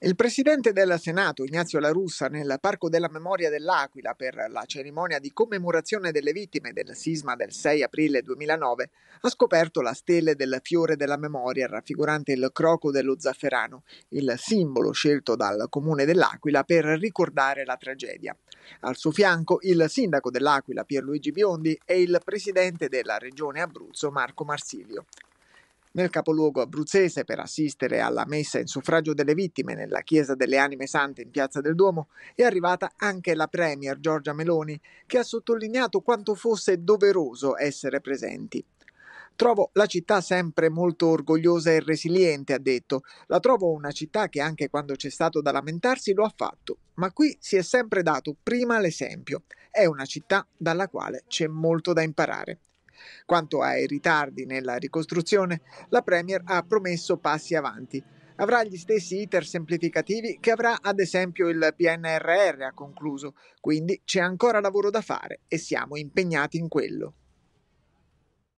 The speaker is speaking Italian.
Il presidente del Senato, Ignazio La Russa, nel Parco della Memoria dell'Aquila per la cerimonia di commemorazione delle vittime del sisma del 6 aprile 2009, ha scoperto la stele del fiore della memoria raffigurante il croco dello zafferano, il simbolo scelto dal comune dell'Aquila per ricordare la tragedia. Al suo fianco il sindaco dell'Aquila Pierluigi Biondi e il presidente della regione Abruzzo Marco Marsilio nel capoluogo abruzzese per assistere alla messa in suffragio delle vittime nella Chiesa delle Anime Sante in Piazza del Duomo, è arrivata anche la Premier Giorgia Meloni, che ha sottolineato quanto fosse doveroso essere presenti. Trovo la città sempre molto orgogliosa e resiliente, ha detto. La trovo una città che anche quando c'è stato da lamentarsi lo ha fatto, ma qui si è sempre dato prima l'esempio. È una città dalla quale c'è molto da imparare. Quanto ai ritardi nella ricostruzione, la Premier ha promesso passi avanti. Avrà gli stessi iter semplificativi che avrà ad esempio il PNRR, ha concluso, quindi c'è ancora lavoro da fare e siamo impegnati in quello.